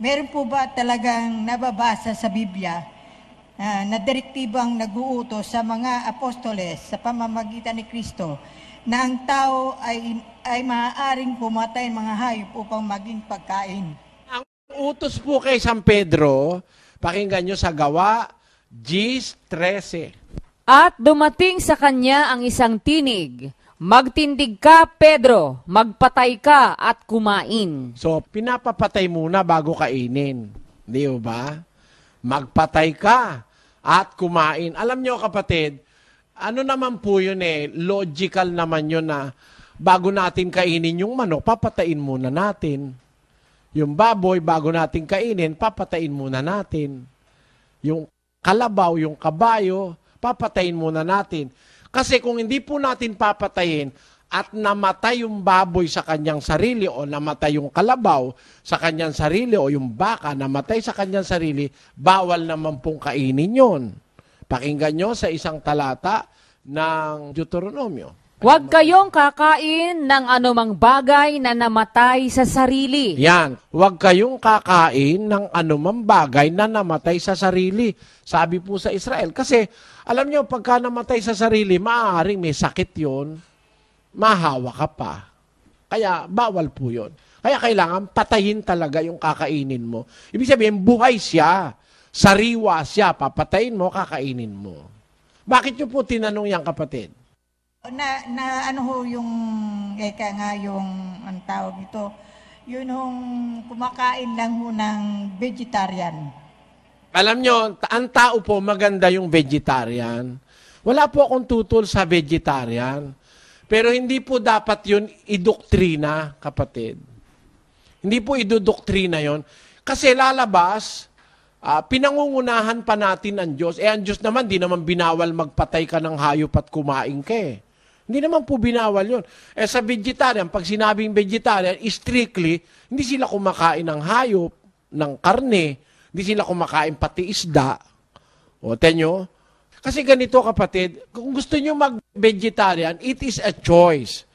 Meron po ba talagang nababasa sa Biblia uh, na direktibang naguutos sa mga apostoles sa pamamagitan ni Kristo na ang tao ay, ay maaaring pumatay ng mga hayop upang maging pagkain? Ang utos po kay San Pedro, pakinggan nyo sa gawa, Gs 13. At dumating sa kanya ang isang tinig Magtindig ka, Pedro. Magpatay ka at kumain. So, pinapapatay muna bago kainin. Di ba? Magpatay ka at kumain. Alam nyo kapatid, ano naman po yun eh, logical naman yun na bago natin kainin yung manok, papatayin muna natin. Yung baboy, bago natin kainin, papatayin muna natin. Yung kalabaw, yung kabayo, papatayin muna natin. Kasi kung hindi po natin papatayin at namatay yung baboy sa kanyang sarili o namatay yung kalabaw sa kanyang sarili o yung baka namatay sa kanyang sarili, bawal naman pong kainin yon. Pakinggan nyo sa isang talata ng Deuteronomio. Huwag kayong kakain ng anumang bagay na namatay sa sarili. Yan. Huwag kayong kakain ng anumang bagay na namatay sa sarili. Sabi po sa Israel. Kasi, alam nyo, pagka namatay sa sarili, maaaring may sakit yon, mahawa ka pa. Kaya, bawal po yon. Kaya kailangan patayin talaga yung kakainin mo. Ibig sabihin, buhay siya. Sariwa siya. Papatayin mo, kakainin mo. Bakit nyo po tinanong yan, kapatid? na, na ano ho yung, eka eh, nga yung, ang tawag ito, yun hong kumakain lang ho ng vegetarian. Alam nyo, ang tao po maganda yung vegetarian. Wala po akong tutol sa vegetarian. Pero hindi po dapat yun idoktrina, kapatid. Hindi po idodoktrina yon Kasi lalabas, uh, pinangungunahan pa natin ang Diyos. Eh ang Diyos naman, di naman binawal magpatay ka ng hayop at kumain ka eh. Hindi naman po binawal yun. Eh sa vegetarian, pag sinabing vegetarian, strictly, hindi sila kumakain ng hayop, ng karne, hindi sila kumakain pati isda. O, tenyo. Kasi ganito kapatid, kung gusto nyo mag-vegetarian, it is a choice.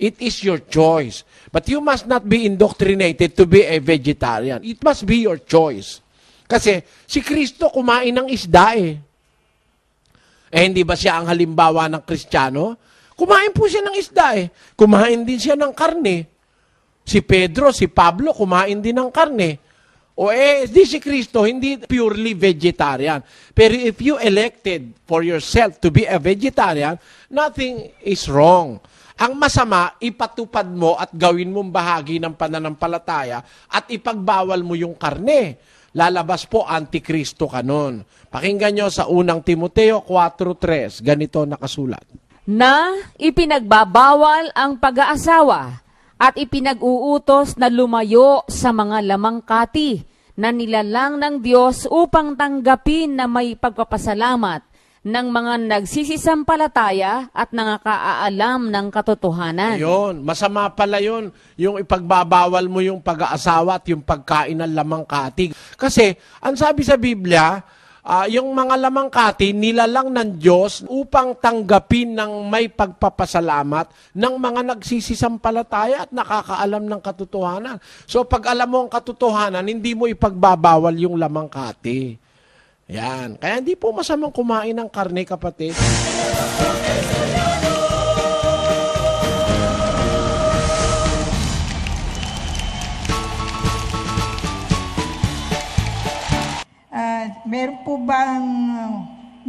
It is your choice. But you must not be indoctrinated to be a vegetarian. It must be your choice. Kasi si Kristo kumain ng isda eh. Eh hindi ba siya ang halimbawa ng Kristiyano? Kumain po siya ng isda eh. Kumain din siya ng karne. Si Pedro, si Pablo, kumain din ng karne. O eh, di si Kristo, hindi purely vegetarian. Pero if you elected for yourself to be a vegetarian, nothing is wrong. Ang masama, ipatupad mo at gawin mong bahagi ng pananampalataya at ipagbawal mo yung karne. Lalabas po, antikristo ka nun. Pakinggan nyo sa unang Timoteo 4.3, ganito nakasulat na ipinagbabawal ang pag-aasawa at ipinag-uutos na lumayo sa mga lamang kati na nilalang ng Diyos upang tanggapin na may pagpapasalamat ng mga nagsisisampalataya at nangakaalam ng katotohanan. Yun, masama pala yun, yung ipagbabawal mo yung pag-aasawa at yung pagkain ng lamang kati. Kasi, ang sabi sa Biblia, uh, yung mga lamang kati nilalang ng Diyos upang tanggapin ng may pagpapasalamat ng mga nagsisisampalataya at nakakaalam ng katotohanan. So pag alam mo ang katotohanan, hindi mo ipagbabawal yung lamang kati. Yan. Kaya hindi po masamang kumain ng karne, kapatid.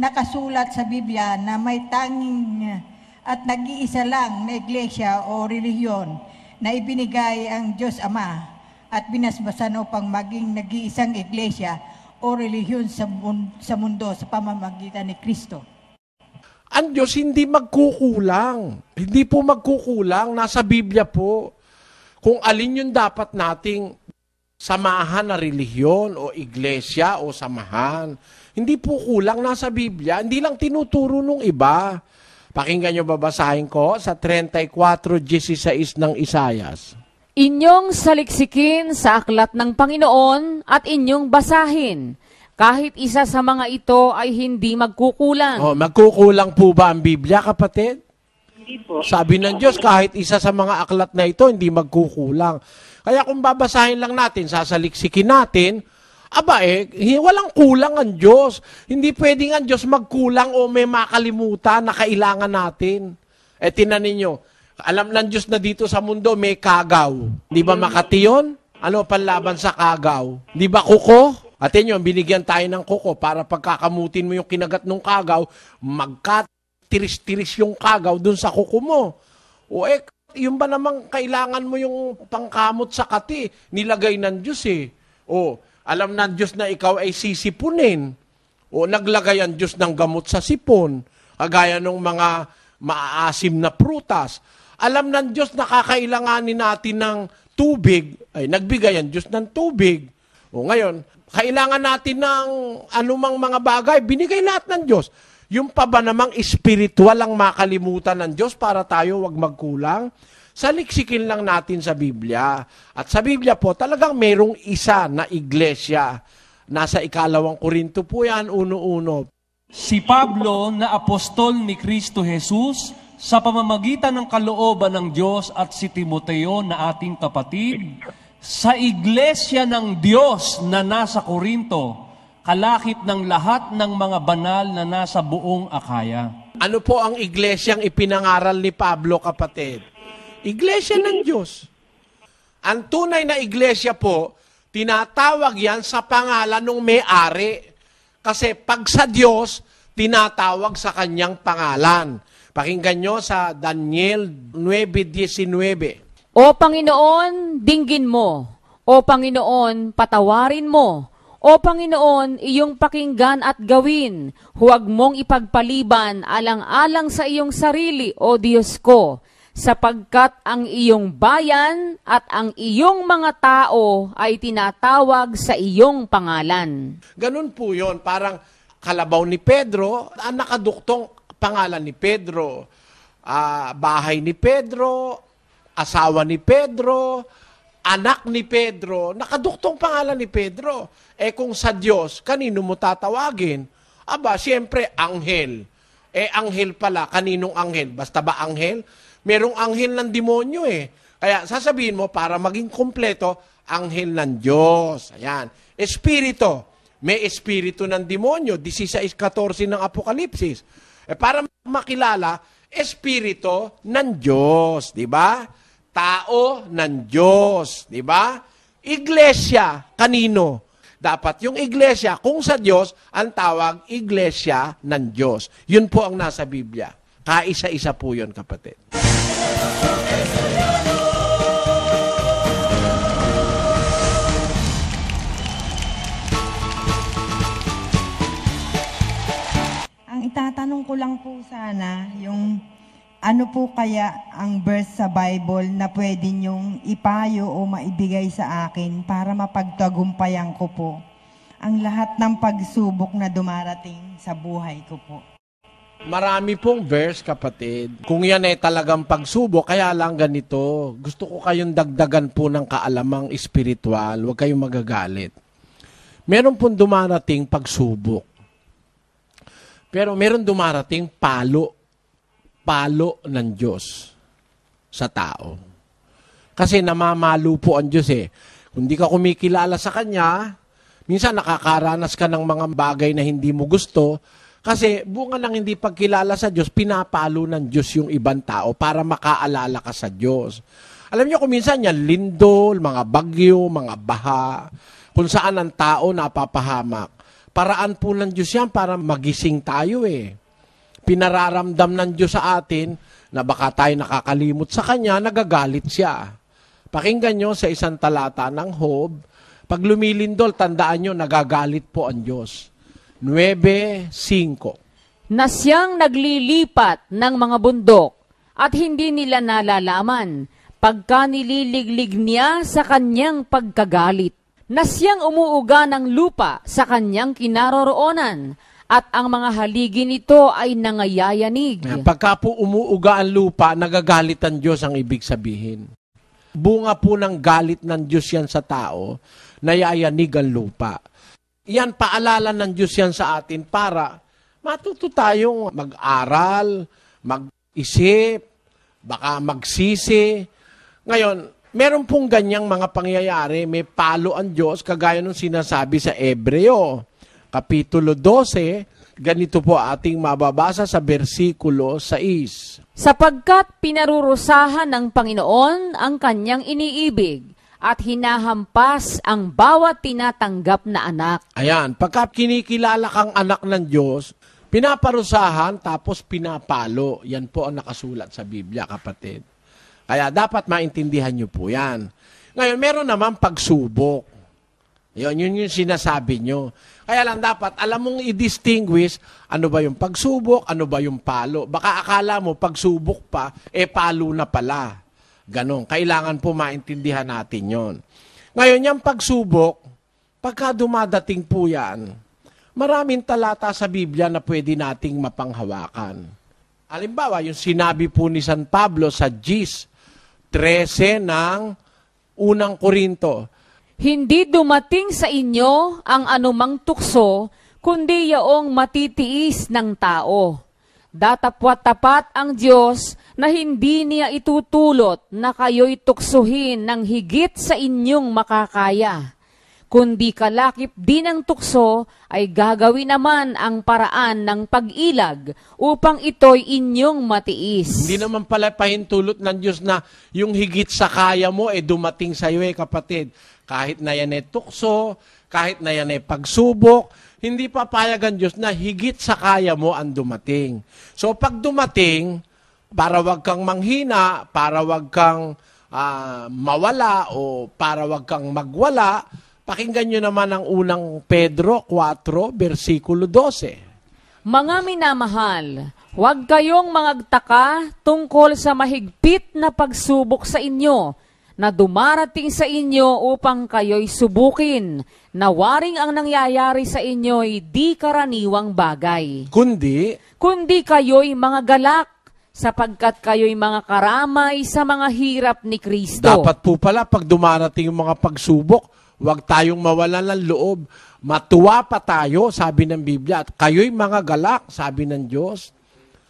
nakasulat sa Biblia na may tanging at nag-iisa lang na iglesia o reliyon na ibinigay ang Diyos Ama at binasbasan upang maging nag-iisang iglesia o reliyon sa, sa mundo sa pamamagitan ni Kristo. Ang Diyos hindi magkukulang. Hindi po magkukulang. Nasa Biblia po. Kung alin yung dapat nating samahan na reliyon o iglesia o samahan hindi po kulang, nasa Biblia. Hindi lang tinuturo nung iba. Pakinggan nyo babasahin ko sa 34.16 ng Isayas. Inyong saliksikin sa aklat ng Panginoon at inyong basahin. Kahit isa sa mga ito ay hindi magkukulang. Oh, magkukulang po ba ang Biblia, kapatid? Hindi po. Sabi ng Diyos, kahit isa sa mga aklat na ito, hindi magkukulang. Kaya kung babasahin lang natin, sasaliksikin natin, Aba eh, walang kulang ang Diyos. Hindi pwedeng ang Diyos magkulang o may makalimutan na kailangan natin. Eh tinan nyo, alam ng Diyos na dito sa mundo may kagaw. Di ba makati yun? Ano panlaban sa kagaw? Di ba kuko? At yun, binigyan tayo ng kuko para pagkakamutin mo yung kinagat ng kagaw, magkatiris-tiris yung kagaw dun sa kuko mo. O eh, yung ba namang kailangan mo yung pangkamot sa kati? Nilagay ng Diyos eh. O, alam ng Diyos na ikaw ay sisipunin. O naglagay ang Diyos ng gamot sa sipon, kagaya ng mga maaasim na prutas. Alam ng Diyos na kakailanganin natin ng tubig, ay nagbigay ang Diyos ng tubig. O ngayon, kailangan natin ng anumang mga bagay, binigay lahat ng Diyos. Yung pa ba namang espiritual ang makalimutan ng Diyos para tayo wag magkulang? saliksikin lang natin sa Biblia. At sa Biblia po, talagang mayroong isa na iglesia. Nasa ikalawang korinto po yan, uno-uno. Si Pablo na apostol ni Kristo Jesus sa pamamagitan ng kalooban ng Diyos at si Timoteo na ating kapatid, sa iglesia ng Diyos na nasa Korinto, kalakip ng lahat ng mga banal na nasa buong Akaya. Ano po ang iglesyang ipinangaral ni Pablo, kapatid? Iglesia ng Diyos. Ang tunay na iglesia po, tinatawag yan sa pangalan ng may-ari. Kasi pag sa Diyos, tinatawag sa kanyang pangalan. Pakinggan nyo sa Daniel 9.19. O Panginoon, dinggin mo. O Panginoon, patawarin mo. O Panginoon, iyong pakinggan at gawin. Huwag mong ipagpaliban alang-alang sa iyong sarili, O Diyos ko sapagkat ang iyong bayan at ang iyong mga tao ay tinatawag sa iyong pangalan. Ganun po yon parang kalabaw ni Pedro, ang ah, nakaduktong pangalan ni Pedro, uh, bahay ni Pedro, asawa ni Pedro, anak ni Pedro, nakaduktong pangalan ni Pedro. Eh kung sa Diyos, kanino mo tatawagin? Aba, siyempre, anghel. Eh, anghel pala. Kaninong anghel? Basta ba anghel? Merong anghel ng demonyo eh. Kaya sasabihin mo, para maging kompleto, anghel ng Diyos. Ayan. Espiritu. May espiritu ng demonyo. 16.14 ng Apokalipsis. Eh, para makilala, espiritu ng Diyos. ba? Diba? Tao ng Diyos. ba? Diba? Iglesia, kanino? Dapat yung iglesia, kung sa Diyos, ang tawag iglesia ng Diyos. Yun po ang nasa Biblia. Kaisa-isa po yun, kapatid itatanong ko lang po sana yung ano po kaya ang verse sa Bible na pwede niyong ipayo o maibigay sa akin para mapagtagumpayan ko po ang lahat ng pagsubok na dumarating sa buhay ko po. Marami pong verse, kapatid. Kung yan ay talagang pagsubok, kaya lang ganito. Gusto ko kayong dagdagan po ng kaalamang espiritual. Huwag kayong magagalit. Meron pong dumarating pagsubok. Pero meron dumarating palo. Palo ng Diyos sa tao. Kasi namamalo po ang Diyos eh. Kung di ka kumikilala sa Kanya, minsan nakakaranas ka ng mga bagay na hindi mo gusto, kasi bunga ng hindi pagkilala sa Diyos, pinapalo ng Diyos yung ibang tao para makaalala ka sa Diyos. Alam niyo kung minsan yan, lindol, mga bagyo, mga baha, kung saan ang tao napapahamak. Paraan po ng Diyos yan para magising tayo eh. Pinararamdam ng Diyos sa atin na baka tayo nakakalimot sa Kanya, nagagalit siya. Pakinggan nyo sa isang talata ng Hob, pag lumilindol, tandaan nyo, nagagalit po ang Diyos. 9.5 Na siyang naglilipat ng mga bundok at hindi nila nalalaman pagka nililiglig niya sa kanyang pagkagalit na siyang umuuga ng lupa sa kanyang kinaroroonan at ang mga haligi nito ay nangayayanig. Pagka po umuuga ang lupa, nagagalit ang Diyos ang ibig sabihin. Bunga po ng galit ng Diyos yan sa tao, nayayanig ang lupa. Yan, paalala ng Diyos yan sa atin para matuto tayong mag-aral, mag-isip, baka magsisi. Ngayon, meron pong ganyang mga pangyayari. May palo ang Diyos, kagaya ng sinasabi sa Ebreo. Kapitulo 12, Ganito po ating mababasa sa bersikulo 6. Sapagkat pinarurusahan ng Panginoon ang kanyang iniibig, at hinahampas ang bawat tinatanggap na anak. Ayan, pagka kinikilala kang anak ng Diyos, pinaparusahan tapos pinapalo. Yan po ang nakasulat sa Biblia, kapatid. Kaya dapat maintindihan nyo po yan. Ngayon, meron naman pagsubok. Yun, yun yung sinasabi nyo. Kaya lang dapat, alam mong i-distinguish ano ba yung pagsubok, ano ba yung palo. Baka akala mo pagsubok pa, eh palo na pala ganun. Kailangan po maintindihan natin yon. Ngayon, yung pagsubok, pagka dumadating po yan, maraming talata sa Biblia na pwede nating mapanghawakan. Alimbawa, yung sinabi po ni San Pablo sa Gis 13 ng unang Korinto. Hindi dumating sa inyo ang anumang tukso, kundi yaong matitiis ng tao Datapwat-tapat ang Diyos na hindi niya itutulot na kayo'y tuksuhin ng higit sa inyong makakaya. Kundi kalakip din ang tukso ay gagawin naman ang paraan ng pag-ilag upang ito'y inyong matiis. Hindi naman pala pahintulot ng Diyos na yung higit sa kaya mo eh dumating sa iyo eh kapatid. Kahit na yan eh tukso, kahit na yan ay pagsubok, hindi pa papayag ang Diyos na higit sa kaya mo ang dumating. So pag dumating, para wag kang manghina, para wag kang uh, mawala o para wag kang magwala, pakinggan nyo naman ang unang Pedro 4, versikulo 12. Mga minamahal, huwag kayong magtaka tungkol sa mahigpit na pagsubok sa inyo na dumarating sa inyo upang kayo'y subukin, na waring ang nangyayari sa inyo'y di karaniwang bagay. Kundi? Kundi kayo'y mga galak, sapagkat kayo'y mga karamay sa mga hirap ni Kristo. Dapat po pala pag dumarating yung mga pagsubok, huwag tayong mawalan ng loob. Matuwa pa tayo, sabi ng Biblia. At kayo'y mga galak, sabi ng Diyos.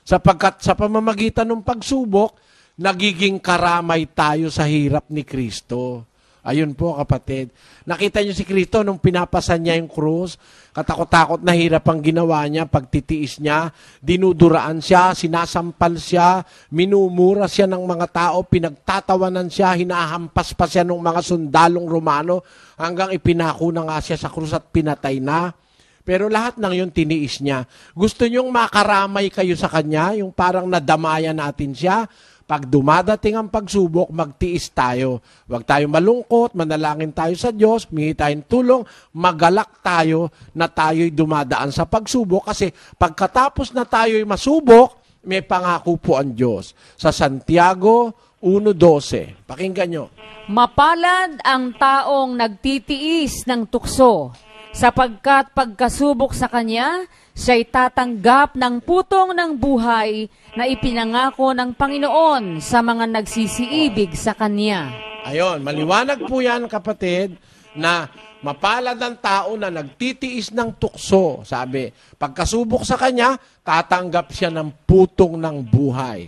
Sapagkat sa pamamagitan ng pagsubok, nagiging karamay tayo sa hirap ni Kristo. Ayun po kapatid. Nakita niyo si Kristo nung pinapasan niya yung krus, katakot-takot na hirap ang ginawa niya, pagtitiis niya, dinuduraan siya, sinasampal siya, minumura siya ng mga tao, pinagtatawanan siya, hinahampas pa siya ng mga sundalong Romano hanggang ipinako na nga siya sa krus at pinatay na. Pero lahat ng yun tiniis niya. Gusto niyong makaramay kayo sa kanya, yung parang nadamayan natin siya, pag dumadating ang pagsubok, magtiis tayo. Huwag tayong malungkot, manalangin tayo sa Diyos, mihi tayong tulong, magalak tayo na tayo'y dumadaan sa pagsubok. Kasi pagkatapos na tayo'y masubok, may pangako po ang Diyos. Sa Santiago 1.12. Pakinggan nyo. Mapalad ang taong nagtitiis ng tukso sapagkat pagkasubok sa kanya, siya'y tatanggap ng putong ng buhay na ipinangako ng Panginoon sa mga nagsisiibig sa kanya. Ayon, maliwanag po yan kapatid na mapalad ang tao na nagtitiis ng tukso. Sabi, pagkasubok sa kanya, tatanggap siya ng putong ng buhay.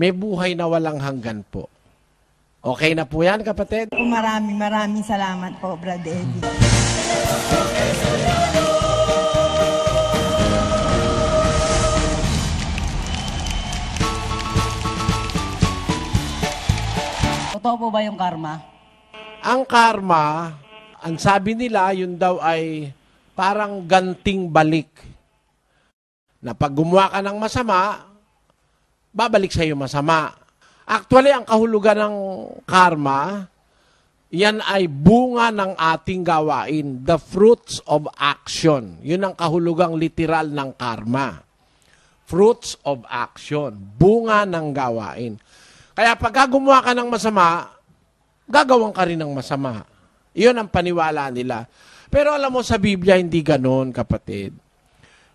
May buhay na walang hanggan po. Okay na po yan, kapatid? Maraming maraming salamat po, Brad Eddie. Totoo po ba yung karma? Ang karma, ang sabi nila, yun daw ay parang ganting balik. Na pag gumawa ka ng masama, babalik sa iyo masama. Actually, ang kahulugan ng karma yan ay bunga ng ating gawain, the fruits of action. Yun ang kahulugang literal ng karma. Fruits of action, bunga ng gawain. Kaya pag gumawa ka ng masama, gagawin ka rin ng masama. Iyon ang paniwala nila. Pero alam mo, sa Biblia, hindi ganoon, kapatid.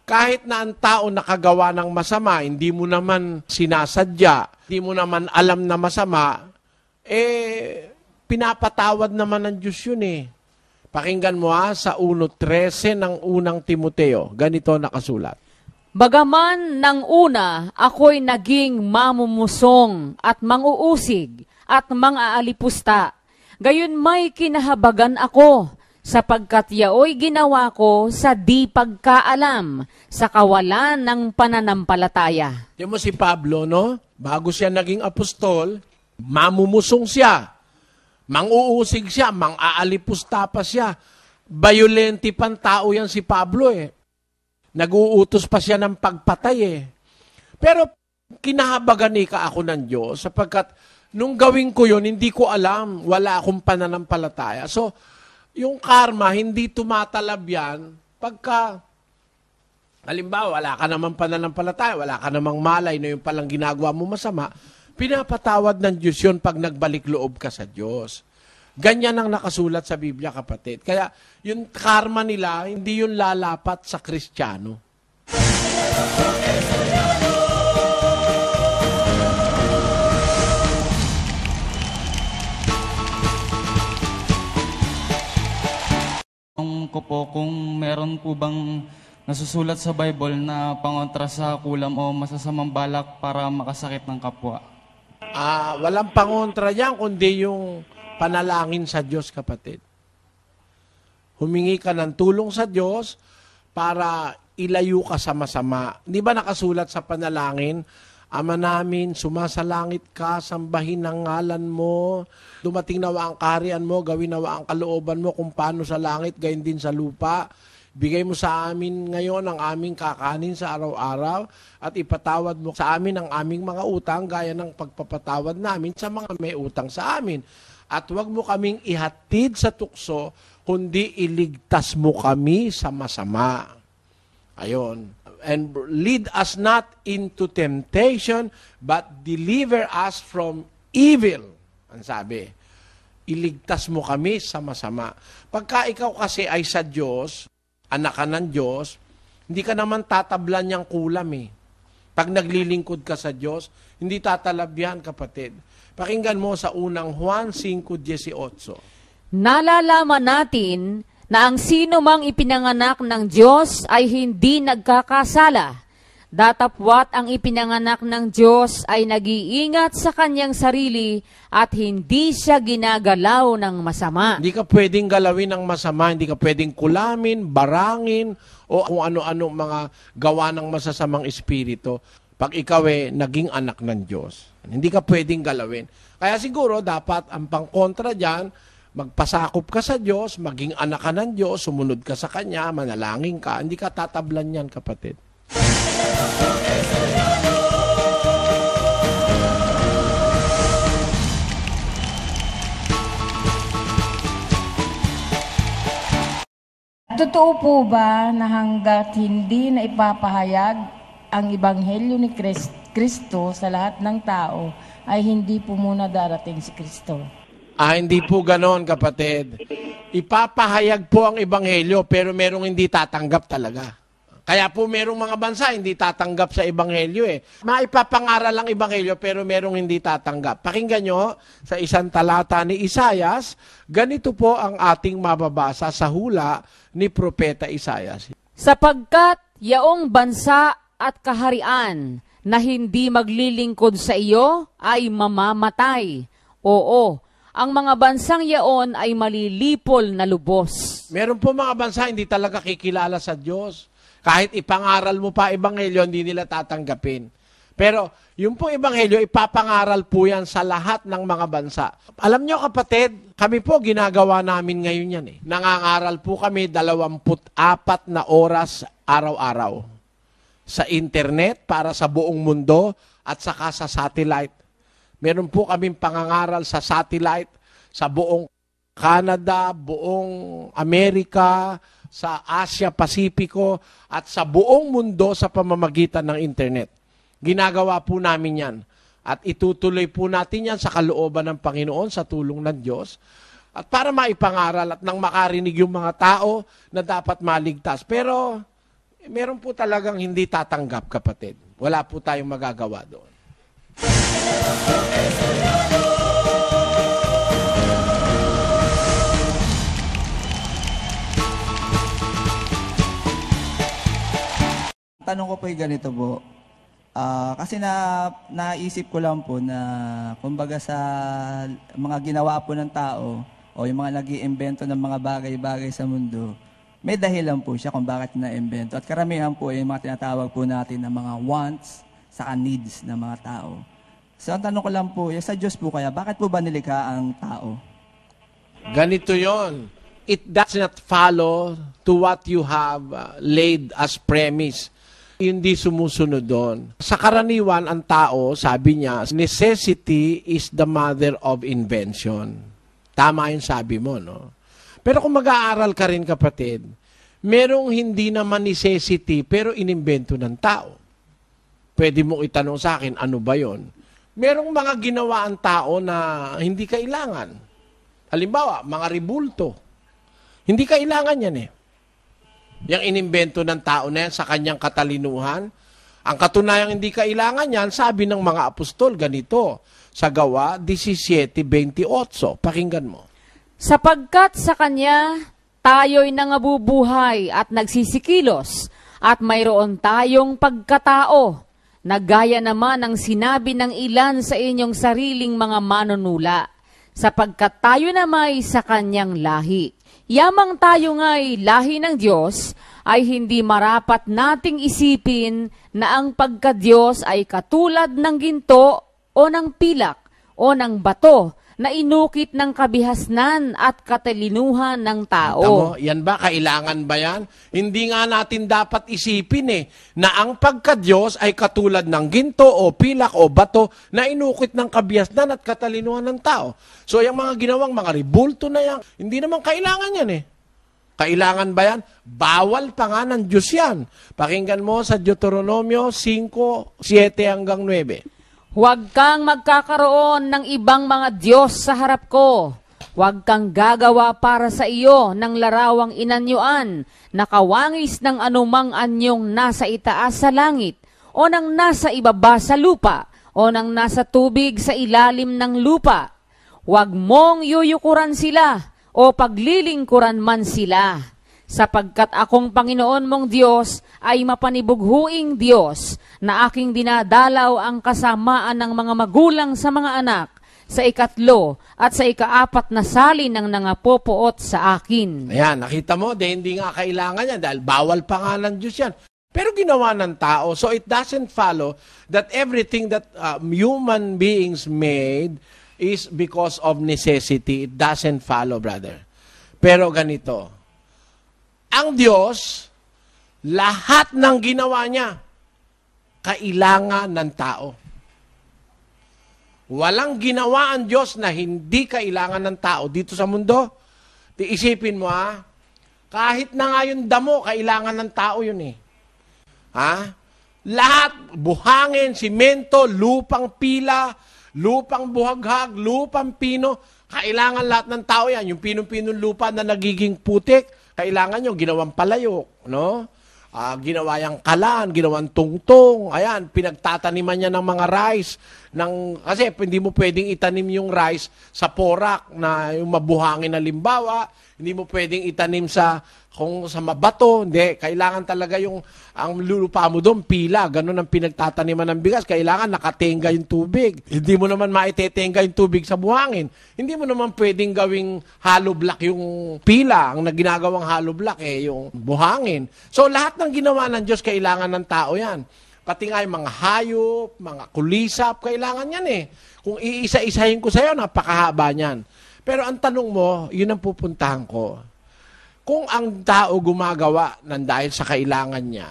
Kahit na ang tao nakagawa ng masama, hindi mo naman sinasadya, hindi mo naman alam na masama, eh, pinapatawad naman ng Diyos yun eh. Pakinggan mo ha, ah, sa 1.13 ng unang Timoteo, ganito nakasulat. Bagaman ng una, ako'y naging mamumusong at manguusig at mangaalipusta. Gayon may kinahabagan ako, sapagkat yaoy ginawa ko sa di pagkaalam, sa kawalan ng pananampalataya. Di mo si Pablo, no? Bago siya naging apostol, mamumusong siya Mang-uusig siya, mang-aalipus-tapa siya. Bayolente pang tao yan si Pablo eh. Nag-uutos pa siya ng pagpatay eh. Pero kinahabagan ni ka ako ng Diyos sapagkat nung gawin ko yon hindi ko alam. Wala akong pananampalataya. So, yung karma, hindi tumatalab yan pagka, halimbawa, wala ka namang pananampalataya, wala ka namang malay na yung palang ginagawa mo masama, Pinapatawad ng Diyos yun pag nagbalik loob ka sa Diyos. Ganyan ang nakasulat sa Biblia, kapatid. Kaya yung karma nila, hindi yung lalapat sa Kristiyano. ko po kung meron po bang nasusulat sa Bible na pangontra sa kulam o masasamang balak para makasakit ng kapwa. Ah, walang pangontra yan, kundi yung panalangin sa Diyos, kapatid. Humingi ka ng tulong sa Diyos para ilayo ka sa masama. Di ba nakasulat sa panalangin, Ama namin, sumasalangit ka, sambahin ang ngalan mo, dumating nawa ang kaharian mo, gawin nawa ang kalooban mo kung paano sa langit, gayon din sa lupa. Bigay mo sa amin ngayon ang aming kakanin sa araw-araw at ipatawad mo sa amin ang aming mga utang gaya ng pagpapatawad namin sa mga may utang sa amin. At huwag mo kaming ihatid sa tukso, kundi iligtas mo kami sa masama. Ayon. And lead us not into temptation, but deliver us from evil. Ang sabi iligtas mo kami sa masama. Pagka ikaw kasi ay sa Diyos, anak ka ng Diyos, hindi ka naman tatablan niyang kulam eh. Pag naglilingkod ka sa Diyos, hindi tatalab kapatid. Pakinggan mo sa unang Juan 5.18. Nalalaman natin na ang sino mang ipinanganak ng Diyos ay hindi nagkakasala Datapwat ang ipinanganak ng Diyos ay nag-iingat sa kanyang sarili at hindi siya ginagalaw ng masama. Hindi ka pwedeng galawin ng masama, hindi ka pwedeng kulamin, barangin, o kung ano-ano mga gawa ng masasamang espiritu pag ikaw eh naging anak ng Diyos. Hindi ka pwedeng galawin. Kaya siguro dapat ang pangkontra diyan, magpasakop ka sa Diyos, maging anak ka ng Diyos, sumunod ka sa Kanya, manalangin ka, hindi ka tatablan yan kapatid. Totoo po ba na hanggat hindi na ipapahayag ang Ibanghelyo ni Kristo sa lahat ng tao, ay hindi po muna darating si Kristo? Ah, hindi po ganon kapatid. Ipapahayag po ang Ibanghelyo pero merong hindi tatanggap talaga. Kaya po merong mga bansa hindi tatanggap sa ebanghelyo eh. Maipapangaral ang ebanghelyo pero merong hindi tatanggap. Pakinggan nyo sa isang talata ni Isayas, ganito po ang ating mababasa sa hula ni Propeta Isayas. Sapagkat yaong bansa at kaharian na hindi maglilingkod sa iyo ay mamamatay. Oo, ang mga bansang yaon ay malilipol na lubos. Meron po mga bansa hindi talaga kikilala sa Diyos. Kahit ipangaral mo pa ebanghelyo, hindi nila tatanggapin. Pero yung pong ebanghelyo, ipapangaral po yan sa lahat ng mga bansa. Alam nyo kapatid, kami po ginagawa namin ngayon yan eh. Nangangaral po kami 24 na oras araw-araw. Sa internet para sa buong mundo at saka sa satellite. Meron po kaming pangangaral sa satellite sa buong Canada, buong Amerika, sa Asia-Pasipiko at sa buong mundo sa pamamagitan ng internet. Ginagawa po namin yan. At itutuloy po natin yan sa kalooban ng Panginoon, sa tulong ng Diyos. At para maipangaral at nang makarinig yung mga tao na dapat maligtas. Pero meron po talagang hindi tatanggap, kapatid. Wala po tayong magagawa doon. tanong ko po yung ganito po. Ah, kasi na naisip ko lang po na kumbaga sa mga ginawa po ng tao o yung mga nag imbento ng mga bagay-bagay sa mundo, may dahilan po siya kung bakit na-invento. At karamihan po ay eh, yung mga tinatawag po natin na mga wants sa needs ng mga tao. So ang tanong ko lang po, yung sa Diyos po kaya, bakit po ba nilikha ang tao? Ganito yon. It does not follow to what you have uh, laid as premise hindi sumusunod doon. Sa karaniwan, ang tao, sabi niya, necessity is the mother of invention. Tama yung sabi mo, no? Pero kung mag-aaral ka rin, kapatid, merong hindi naman necessity pero inimbento ng tao. Pwede mo itanong sa akin, ano ba yon? Merong mga ginawa ang tao na hindi kailangan. Halimbawa, mga ribulto. Hindi kailangan yan eh. Yang inimbento ng tao na yan sa kanyang katalinuhan. Ang katunayang hindi kailangan yan, sabi ng mga apostol, ganito, sa gawa 17.28. Pakinggan mo. Sapagkat sa kanya tayo'y nangabubuhay at nagsisikilos, at mayroon tayong pagkatao, nagaya naman ang sinabi ng ilan sa inyong sariling mga manunula, sapagkat tayo na may sa kanyang lahi. Yamang tayo nga'y lahi ng Diyos, ay hindi marapat nating isipin na ang pagka-Diyos ay katulad ng ginto o ng pilak o ng bato na inukit ng kabihasnan at katalinuhan ng tao. Tamo, yan ba? Kailangan ba yan? Hindi nga natin dapat isipin eh, na ang pagka-Diyos ay katulad ng ginto o pilak o bato na inukit ng kabihasnan at katalinuhan ng tao. So yung mga ginawang mga ribulto na yan, hindi naman kailangan yan eh. Kailangan ba yan? Bawal pa nga ng Diyos yan. Pakinggan mo sa Deuteronomio 5, 7 hanggang 9. Huwag kang magkakaroon ng ibang mga Diyos sa harap ko. Huwag kang gagawa para sa iyo ng larawang inanyuan, nakawangis ng anumang anyong nasa itaas sa langit, o nang nasa ibaba sa lupa, o nang nasa tubig sa ilalim ng lupa. Huwag mong yuyukuran sila, o paglilingkuran man sila sapagkat akong Panginoon mong Diyos ay mapanibughuing Diyos na aking dinadalaw ang kasamaan ng mga magulang sa mga anak sa ikatlo at sa ikaapat na salin ng nangapopoot sa akin. Ayan, nakita mo, de, hindi nga kailangan yan dahil bawal pa nga ng Diyos yan. Pero ginawa ng tao, so it doesn't follow that everything that uh, human beings made is because of necessity. It doesn't follow, brother. Pero ganito, ang Diyos, lahat ng ginawa niya, kailangan ng tao. Walang ginawa ang Diyos na hindi kailangan ng tao dito sa mundo. Iisipin mo ha, kahit na nga yung damo, kailangan ng tao yun eh. Ha? Lahat, buhangin, simento, lupang pila, lupang buhaghag, lupang pino, kailangan lahat ng tao yan. Yung pinong-pinong lupa na nagiging putik, kailangan yung ginawang palayok, no? Uh, ginawa yung kalan, ginawang tungtong, ayan, pinagtataniman niya ng mga rice. Ng, kasi hindi mo pwedeng itanim yung rice sa porak na yung mabuhangin na limbawa, hindi mo pwedeng itanim sa kung sa mabato, hindi. Kailangan talaga yung, ang lulupa mo doon, pila. Ganun ang pinagtataniman ng bigas. Kailangan nakatenga yung tubig. Hindi mo naman maitetenga yung tubig sa buhangin. Hindi mo naman pwedeng gawing hollow block yung pila. Ang naginagawang hollow block eh, yung buhangin. So lahat ng ginawa ng Diyos, kailangan ng tao yan. Pati nga yung mga hayop, mga kulisap, kailangan yan eh. Kung iisa-isahin ko sa'yo, napakahaba niyan. Pero ang tanong mo, yun ang pupuntahan ko kung ang tao gumagawa ng dahil sa kailangan niya,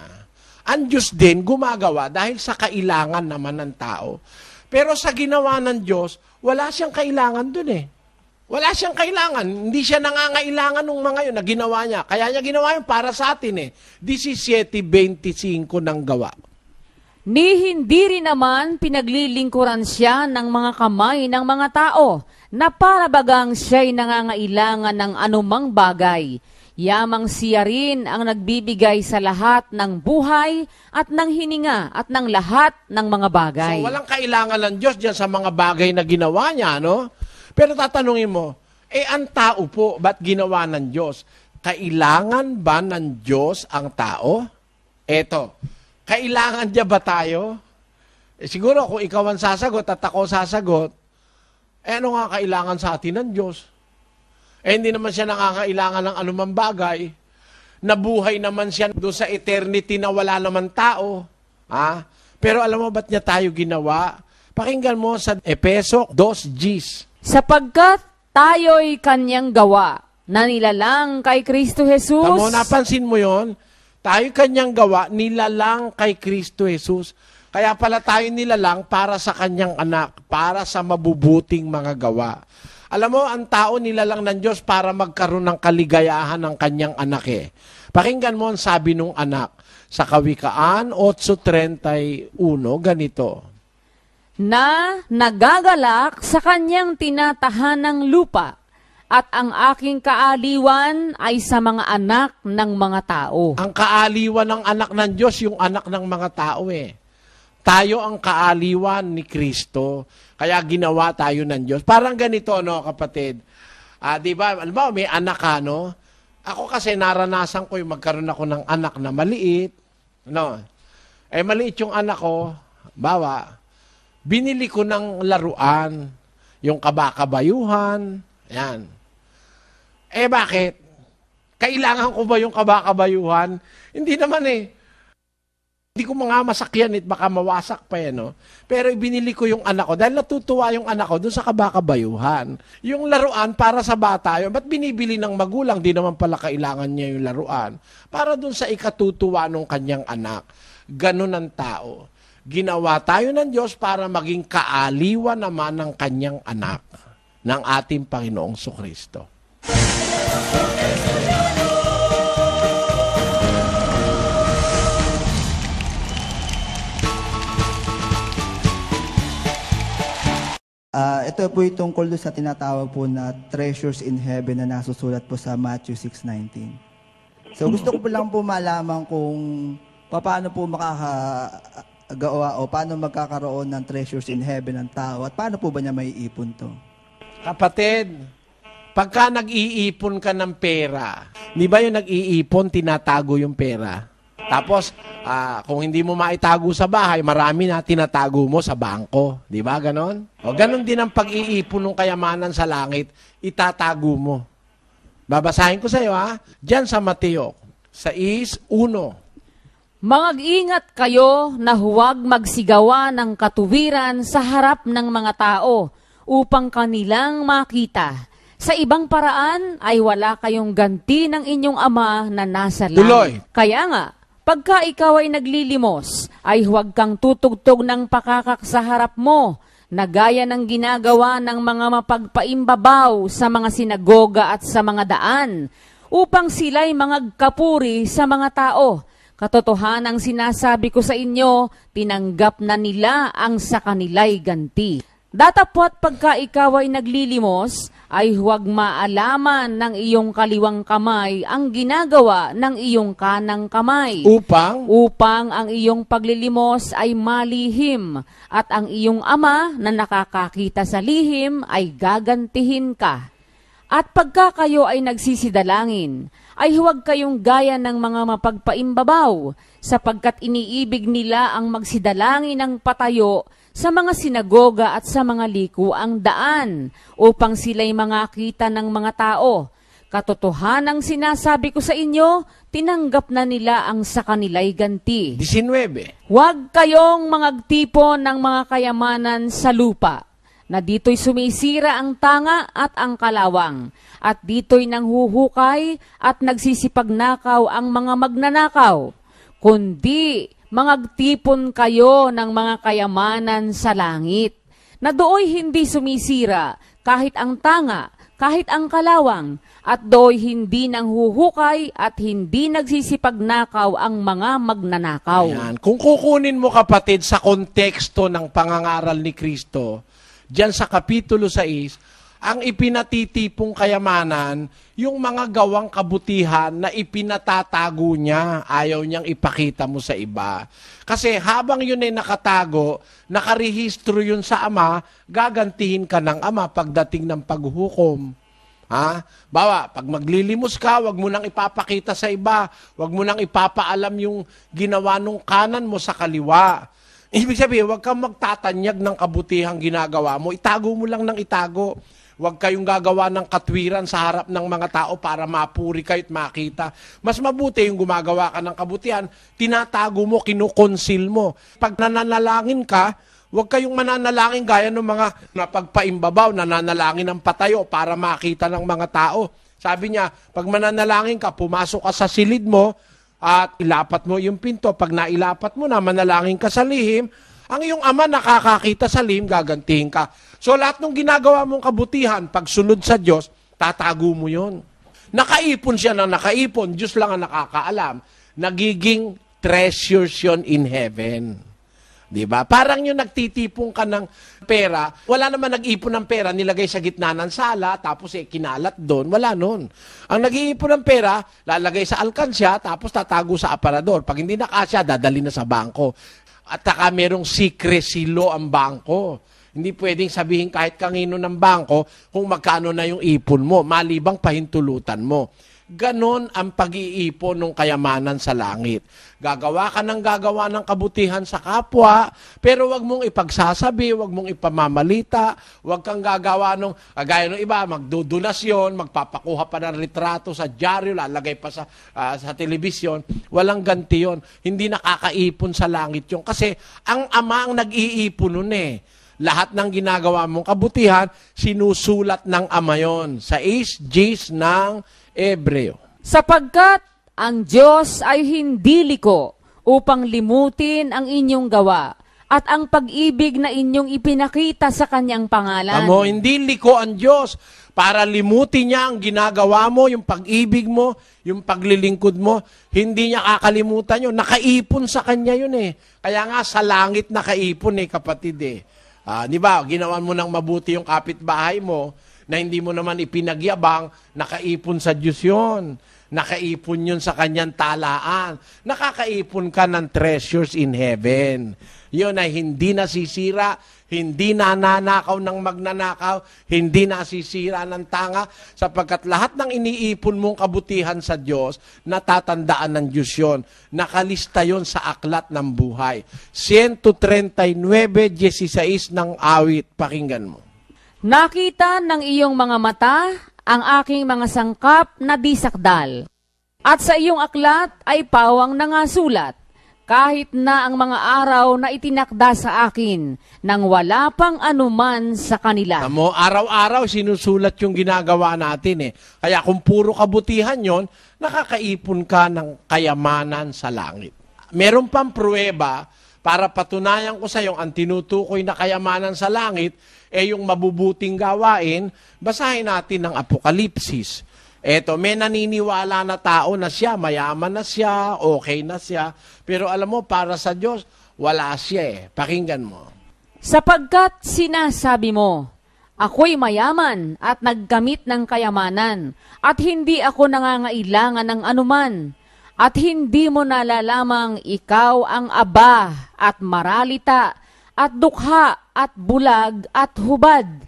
ang Diyos din gumagawa dahil sa kailangan naman ng tao. Pero sa ginawa ng Diyos, wala siyang kailangan dun eh. Wala siyang kailangan. Hindi siya nangangailangan ng mga yun na ginawa niya. Kaya niya ginawa yun para sa atin eh. 17.25 ng gawa. Ni hindi rin naman pinaglilingkuran siya ng mga kamay ng mga tao na para bagang siya'y nangangailangan ng anumang bagay Yamang siya rin ang nagbibigay sa lahat ng buhay at ng hininga at ng lahat ng mga bagay. So walang kailangan ng Diyos dyan sa mga bagay na ginawa niya, no? Pero tatanungin mo, eh ang tao po, ba't ginawa ng Diyos? Kailangan ba ng Diyos ang tao? Eto, kailangan niya ba tayo? Eh, siguro kung ikaw ang sasagot at ako sasagot, eh ano nga kailangan sa atin ng Diyos? Eh, hindi naman siya nakakailangan ng anumang bagay. Nabuhay naman siya doon sa eternity na wala naman tao. Ha? Pero alam mo ba't niya tayo ginawa? Pakinggan mo sa Epeso 2.10. Sapagkat tayo'y kanyang gawa, na nilalang kay Kristo Jesus. Tamo, napansin mo yon? Tayo kanyang gawa, nilalang kay Kristo Jesus. Kaya pala tayo nilalang para sa kanyang anak, para sa mabubuting mga gawa. Alam mo, ang tao nilalang ng Diyos para magkaroon ng kaligayahan ng kanyang anak eh. Pakinggan mo ang sabi ng anak sa Kawikaan 8.31, ganito. Na nagagalak sa kanyang tinatahanang lupa at ang aking kaaliwan ay sa mga anak ng mga tao. Ang kaaliwan ng anak ng Diyos, yung anak ng mga tao eh. Tayo ang kaaliwan ni Kristo. Kaya ginawa tayo ng Diyos. Parang ganito, no, kapatid. Uh, di ba, alam mo, may anak ka, no? Ako kasi naranasan ko yung magkaroon ako ng anak na maliit. No? Eh, maliit yung anak ko. Bawa, binili ko ng laruan. Yung kabakabayuhan. Yan. Eh, bakit? Kailangan ko ba yung kabakabayuhan? Hindi naman eh. Hindi ko mga masakyan it, baka mawasak pa yan, no? Pero binili ko yung anak ko dahil natutuwa yung anak ko doon sa kabakabayuhan. Yung laruan para sa bata yun. Ba't binibili ng magulang? Di naman pala kailangan niya yung laruan. Para doon sa ikatutuwa ng kanyang anak. Ganun ang tao. Ginawa tayo ng Diyos para maging kaaliwa naman ng kanyang anak ng ating Panginoong Sokristo. Kristo. Uh, ito po yung tungkol sa tinatawag po na treasures in heaven na nasusulat po sa Matthew 6.19. So gusto ko po lang po malaman kung paano po makakagawa o paano magkakaroon ng treasures in heaven ng tao at paano po ba niya may ipon to? Kapatid, pagka nag-iipon ka ng pera, di ba yung nag-iipon, tinatago yung pera? Tapos, uh, kung hindi mo maitago sa bahay, marami na tinatago mo sa bangko. Di ba? Ganon? O ganon din ang pag-iipon ng kayamanan sa langit, itatago mo. Babasahin ko sa iyo ha. Diyan sa Mateo, sa is 1. Mag-ingat kayo na huwag magsigawa ng katuwiran sa harap ng mga tao upang kanilang makita. Sa ibang paraan ay wala kayong ganti ng inyong ama na nasa langit. Tuloy. Kaya nga, Pagka ikaw ay naglilimos, ay huwag kang tutugtog ng pakakak sa harap mo, na gaya ng ginagawa ng mga mapagpaimbabaw sa mga sinagoga at sa mga daan, upang sila'y mga kapuri sa mga tao. Katotohanang sinasabi ko sa inyo, tinanggap na nila ang sa kanila'y ganti. Datapwat pagka ikaw ay naglilimos, ay huwag maalaman ng iyong kaliwang kamay ang ginagawa ng iyong kanang kamay. Upang? Upang ang iyong paglilimos ay malihim at ang iyong ama na nakakakita sa lihim ay gagantihin ka. At pagka kayo ay nagsisidalangin, ay huwag kayong gaya ng mga mapagpaimbabaw, sapagkat iniibig nila ang magsidalangin ng patayo sa mga sinagoga at sa mga liko ang daan upang sila'y mangakita ng mga tao. Katotohanang sinasabi ko sa inyo, tinanggap na nila ang sa kanila'y ganti. 19. Huwag kayong mangagtipon ng mga kayamanan sa lupa na dito'y sumisira ang tanga at ang kalawang, at dito'y nanghuhukay at nagsisipagnakaw ang mga magnanakaw, kundi mangagtipon kayo ng mga kayamanan sa langit, na dooy hindi sumisira kahit ang tanga, kahit ang kalawang, at dooy hindi nang huhukay at hindi nagsisipagnakaw ang mga magnanakaw. Ayan. Kung kukunin mo kapatid sa konteksto ng pangangaral ni Kristo, diyan sa Kapitulo 6, ang ipinatitipong kayamanan, yung mga gawang kabutihan na ipinatatago niya, ayaw niyang ipakita mo sa iba. Kasi habang yun ay nakatago, nakarehistro yun sa ama, gagantihin ka ng ama pagdating ng paghukom. Ha? Bawa, pag maglilimos ka, wag mo nang ipapakita sa iba. Wag mo nang ipapaalam yung ginawa ng kanan mo sa kaliwa. Ibig sabihin, wag kang magtatanyag ng kabutihang ginagawa mo. Itago mo lang ng itago. Huwag kayong gagawa ng katwiran sa harap ng mga tao para mapuri kayo at makita. Mas mabuti yung gumagawa ka ng kabutihan, tinatago mo, kinukonsil mo. Pag nananalangin ka, Huwag kayong mananalangin gaya ng mga napagpaimbabaw, nananalangin ng patayo para makita ng mga tao. Sabi niya, pag mananalangin ka, pumasok ka sa silid mo at ilapat mo yung pinto. Pag nailapat mo na, manalangin ka sa lihim, ang iyong ama nakakakita sa lim, gagantihin ka. So lahat ng ginagawa mong kabutihan, pagsunod sa Diyos, tatago mo yon. Nakaipon siya na nakaipon, Diyos lang ang nakakaalam. Nagiging treasures yon in heaven. 'Di ba? Parang yung nagtitipong ka ng pera, wala naman nag-ipon ng pera, nilagay sa gitna ng sala, tapos eh, kinalat doon, wala noon. Ang nag-iipon ng pera, lalagay sa alkansya, tapos tatago sa aparador. Pag hindi nakasya, dadali na sa bangko at saka merong secrecy law ang bangko. Hindi pwedeng sabihin kahit kangino ng bangko kung magkano na yung ipon mo, malibang pahintulutan mo. Ganon ang pag-iipon ng kayamanan sa langit. Gagawa ka ng gagawa ng kabutihan sa kapwa, pero wag mong ipagsasabi, wag mong ipamamalita, wag kang gagawa ng, kagaya ah, ng iba, magdudunasyon, magpapakuha pa ng litrato sa dyaryo, lalagay pa sa, uh, sa telebisyon. Walang ganti yon. Hindi nakakaipon sa langit yon. Kasi ang ama ang nag-iipon nun eh lahat ng ginagawa mong kabutihan, sinusulat ng Ama yon sa HGs ng Ebreo. Sapagkat ang Diyos ay hindi liko upang limutin ang inyong gawa at ang pag-ibig na inyong ipinakita sa kanyang pangalan. Amo, hindi liko ang Diyos para limutin niya ang ginagawa mo, yung pag-ibig mo, yung paglilingkod mo. Hindi niya kakalimutan yun. Nakaipon sa kanya yun eh. Kaya nga sa langit nakaipon eh kapatid eh. Ah, di ba, ginawan mo ng mabuti yung kapitbahay mo, na hindi mo naman ipinagyabang, nakaipon sa Diyos yun. Nakaipon yun sa kanyang talaan. Nakakaipon ka ng treasures in heaven. Yun ay hindi nasisira, hindi nananakaw ng magnanakaw, hindi nasisira ng tanga, sapagkat lahat ng iniipon mong kabutihan sa Diyos, natatandaan ng Diyos yun. Nakalista yon sa aklat ng buhay. 139.16 ng awit, pakinggan mo. Nakita ng iyong mga mata ang aking mga sangkap na disakdal. At sa iyong aklat ay pawang sulat, kahit na ang mga araw na itinakda sa akin nang wala pang anuman sa kanila. Tamo, araw-araw sinusulat yung ginagawa natin eh. Kaya kung puro kabutihan yon, nakakaipon ka ng kayamanan sa langit. Meron pang pruweba para patunayan ko sa iyo ang tinutukoy na kayamanan sa langit ay eh yung mabubuting gawain, basahin natin ng Apokalipsis. Eto, may naniniwala na tao na siya, mayaman na siya, okay na siya, pero alam mo, para sa Diyos, wala siya eh. Pakinggan mo. Sapagkat sinasabi mo, ako'y mayaman at naggamit ng kayamanan at hindi ako nangangailangan ng anuman at hindi mo nalalamang ikaw ang aba at maralita at dukha at bulag at hubad.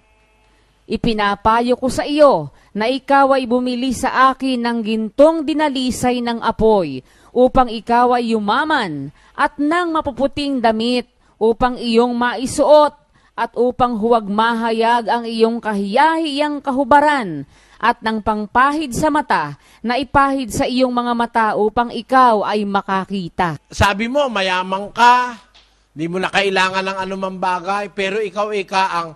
Ipinapayo ko sa iyo na ikaw ay bumili sa akin ng gintong dinalisay ng apoy upang ikaw ay yumaman at ng mapuputing damit upang iyong maisuot at upang huwag mahayag ang iyong kahiyahiyang kahubaran at ng pangpahid sa mata na ipahid sa iyong mga mata upang ikaw ay makakita. Sabi mo, mayamang ka, hindi mo na kailangan ng anumang bagay, pero ikaw ka ang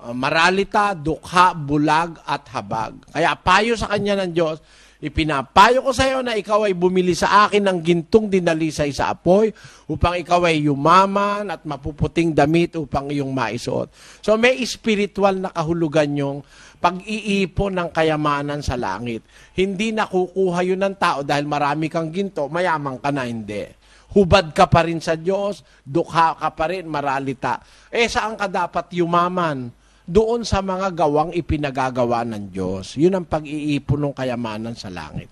ah, maralita, dukha, bulag at habag. Kaya payo sa kanya ng Diyos, Ipinapayo ko sa iyo na ikaw ay bumili sa akin ng gintong dinalisay sa apoy upang ikaw ay yumaman at mapuputing damit upang iyong maisuot. So may spiritual na kahulugan yung pag-iipon ng kayamanan sa langit. Hindi nakukuha yun ng tao dahil marami kang ginto, mayaman ka na, hindi. Hubad ka pa rin sa Diyos, dukha ka pa rin, maralita. Eh, saan ka dapat yumaman? Doon sa mga gawang ipinagagawa ng Diyos. Yun ang pag-iipon ng kayamanan sa langit.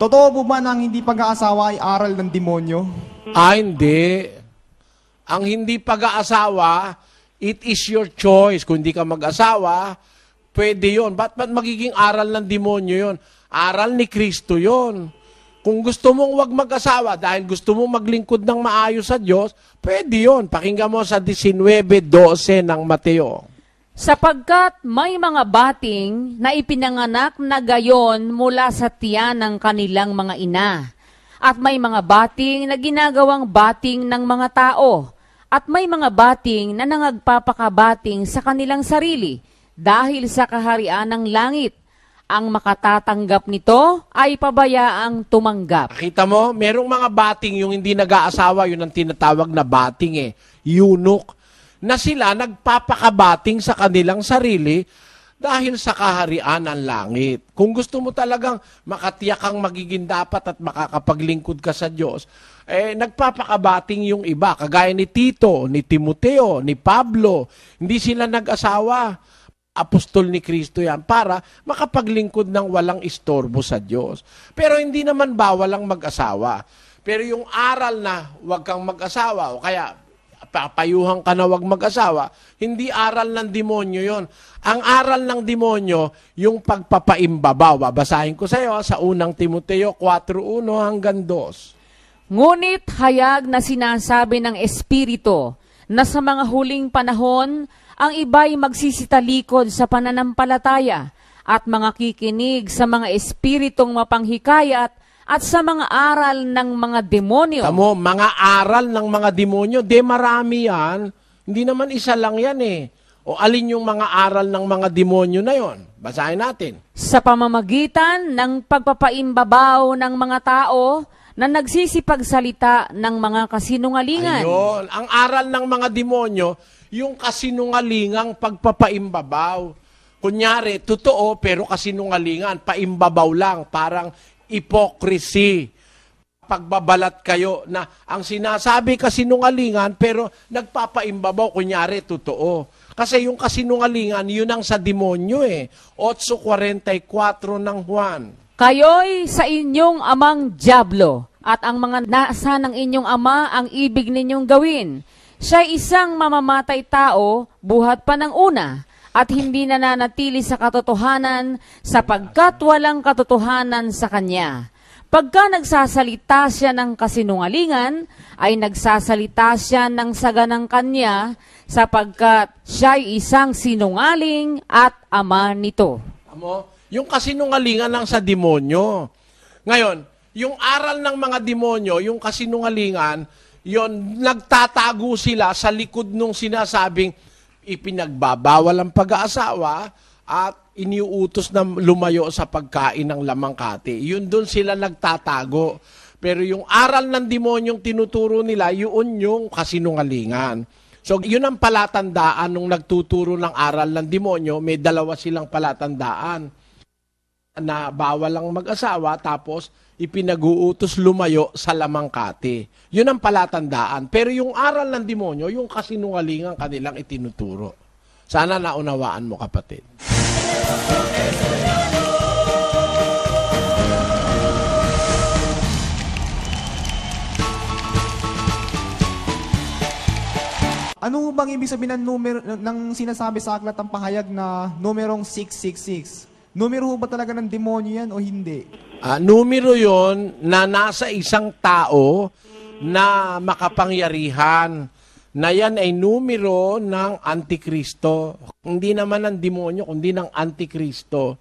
Totoo po ba na ang hindi pag-aasawa ay aral ng demonyo? Ah, hindi. Ang hindi pag-aasawa, it is your choice. Kung hindi ka mag-asawa, pwede yon. Ba't ba't magiging aral ng demonyo yon? Aral ni Kristo yon. Kung gusto mong wag mag-asawa dahil gusto mong maglingkod ng maayos sa Diyos, pwede yon. Pakinggan mo sa 19.12 ng Mateo sapagkat may mga bating na ipinanganak na gayon mula sa tiyan ng kanilang mga ina, at may mga bating na ginagawang bating ng mga tao, at may mga bating na nangagpapakabating sa kanilang sarili dahil sa kaharian ng langit. Ang makatatanggap nito ay pabayaang tumanggap. Kita mo, merong mga bating yung hindi nag-aasawa, yun ang tinatawag na bating eh. Yunok na sila nagpapakabating sa kanilang sarili dahil sa kaharian ng langit. Kung gusto mo talagang makatiyak kang magiging dapat at makakapaglingkod ka sa Diyos, eh, nagpapakabating yung iba. Kagaya ni Tito, ni Timoteo, ni Pablo. Hindi sila nag-asawa. Apostol ni Kristo yan para makapaglingkod ng walang istorbo sa Diyos. Pero hindi naman bawal ang mag-asawa. Pero yung aral na huwag kang mag-asawa o kaya papayuhan ka na wag mag-asawa, hindi aral ng demonyo yon. Ang aral ng demonyo, yung pagpapaimbabaw. Babasahin ko sa iyo sa unang Timoteo 4.1 hanggang 2. Ngunit hayag na sinasabi ng Espiritu na sa mga huling panahon, ang iba'y magsisitalikod sa pananampalataya at mga kikinig sa mga espiritong mapanghikayat at sa mga aral ng mga demonyo. Tamo, mga aral ng mga demonyo. De marami yan. Hindi naman isa lang yan eh. O alin yung mga aral ng mga demonyo na yon? Basahin natin. Sa pamamagitan ng pagpapaimbabaw ng mga tao na nagsisipagsalita ng mga kasinungalingan. Ayun, ang aral ng mga demonyo, yung kasinungalingang pagpapaimbabaw. Kunyari, totoo pero kasinungalingan, paimbabaw lang, parang hypocrisy. Pagbabalat kayo na ang sinasabi kasinungalingan pero nagpapaimbabaw, kunyari totoo. Kasi yung kasinungalingan, yun ang sa demonyo eh. 8.44 ng Juan. Kayo'y sa inyong amang Diablo at ang mga nasa ng inyong ama ang ibig ninyong gawin. Siya isang mamamatay tao buhat pa ng una at hindi nananatili sa katotohanan sapagkat walang katotohanan sa kanya. Pagka nagsasalita siya ng kasinungalingan, ay nagsasalita siya ng saganang kanya sapagkat siya'y isang sinungaling at ama nito. Amo, yung kasinungalingan lang sa demonyo. Ngayon, yung aral ng mga demonyo, yung kasinungalingan, yon nagtatago sila sa likod nung sinasabing ipinagbabawal ang pag-aasawa at iniuutos na lumayo sa pagkain ng lamangkati. Yun doon sila nagtatago. Pero yung aral ng demonyong tinuturo nila, yun yung kasinungalingan. So, yun ang palatandaan nung nagtuturo ng aral ng demonyo, may dalawa silang palatandaan na bawal lang mag-asawa tapos ipinag-uutos lumayo sa lamangkati. Yun ang palatandaan. Pero yung aral ng demonyo, yung kasinungalingan kanilang itinuturo. Sana naunawaan mo kapatid. Ano bang ibig sabihin ng, numero, ng sinasabi sa aklat ng pahayag na numerong 666? Numero ho ba talaga ng demonyo yan o hindi? Ah, numero yon na nasa isang tao na makapangyarihan na yan ay numero ng Antikristo. Hindi naman ng demonyo, kundi ng Antikristo.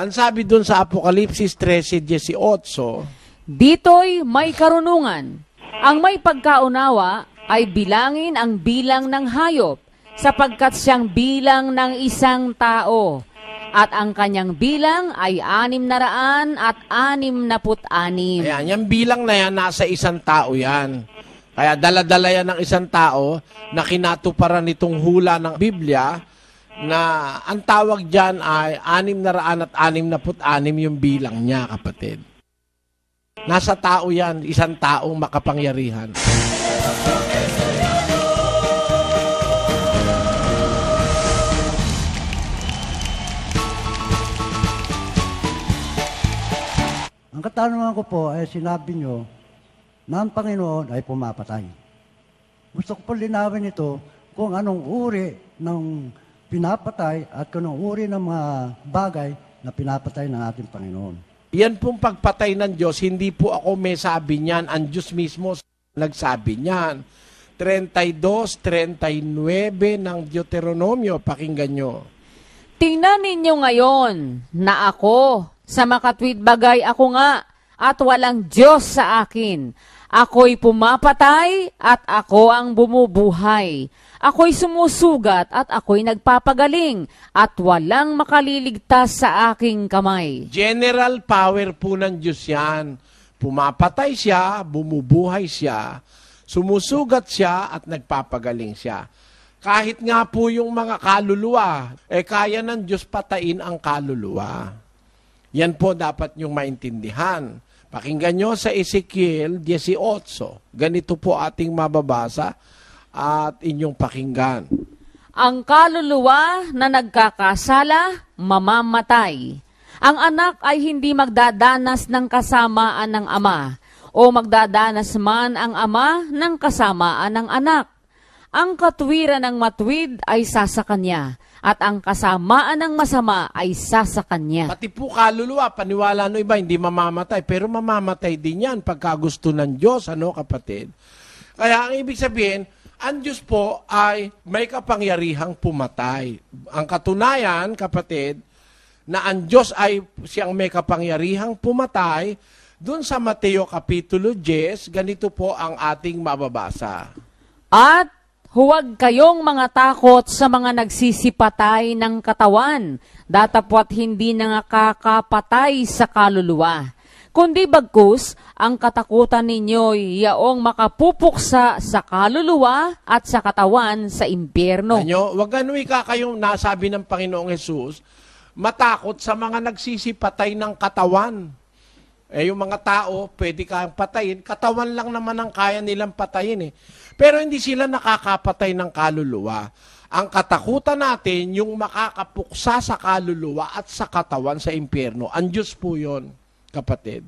Ang sabi dun sa Apokalipsis 13.18, Dito'y may karunungan. Ang may pagkaunawa ay bilangin ang bilang ng hayop sapagkat siyang bilang ng isang tao at ang kanyang bilang ay anim na raan at anim na put-anim. Ayan, yung bilang na yan, nasa isang tao yan. Kaya daladala yan ng isang tao na kinatuparan nitong hula ng Biblia na ang tawag dyan ay anim na raan at anim na put-anim yung bilang niya, kapatid. Nasa tao yan, isang taong makapangyarihan. katanungan ko po ay eh, sinabi nyo na ang Panginoon ay pumapatay. Gusto ko po linawin ito kung anong uri ng pinapatay at kung anong uri ng mga bagay na pinapatay ng ating Panginoon. Yan pong pagpatay ng Diyos, hindi po ako may sabi niyan. Ang Diyos mismo nagsabi niyan. 32, 39 ng Deuteronomio, pakinggan nyo. Tingnan ninyo ngayon na ako, sa makatwid bagay ako nga at walang Diyos sa akin. Ako'y pumapatay at ako ang bumubuhay. Ako'y sumusugat at ako'y nagpapagaling at walang makaliligtas sa aking kamay. General power po ng Diyos yan. Pumapatay siya, bumubuhay siya, sumusugat siya at nagpapagaling siya. Kahit nga po yung mga kaluluwa, eh kaya ng Diyos patayin ang kaluluwa. Yan po dapat niyong maintindihan. Pakinggan nyo sa Ezekiel 18. Ganito po ating mababasa at inyong pakinggan. Ang kaluluwa na nagkakasala, mamamatay. Ang anak ay hindi magdadanas ng kasamaan ng ama, o magdadanas man ang ama ng kasamaan ng anak. Ang katwiran ng matwid ay sa kanya, at ang kasamaan ng masama ay sa sa kanya. Pati po kaluluwa, paniwala no iba, hindi mamamatay. Pero mamamatay din yan pagka gusto ng Diyos, ano kapatid? Kaya ang ibig sabihin, ang Diyos po ay may kapangyarihang pumatay. Ang katunayan, kapatid, na ang Diyos ay siyang may kapangyarihang pumatay, doon sa Mateo Kapitulo 10, ganito po ang ating mababasa. At Huwag kayong mga takot sa mga nagsisipatay ng katawan, datapwat hindi na nakakapatay sa kaluluwa. Kundi bagkus, ang katakutan ninyo'y yaong makapupuksa sa kaluluwa at sa katawan sa impyerno. Anyo, wag ganun ka kayong nasabi ng Panginoong Hesus, matakot sa mga nagsisipatay ng katawan. Eh, yung mga tao, pwede kang patayin. Katawan lang naman ang kaya nilang patayin eh. Pero hindi sila nakakapatay ng kaluluwa. Ang katakutan natin, yung makakapuksa sa kaluluwa at sa katawan sa impyerno. Ang Diyos po yun, kapatid.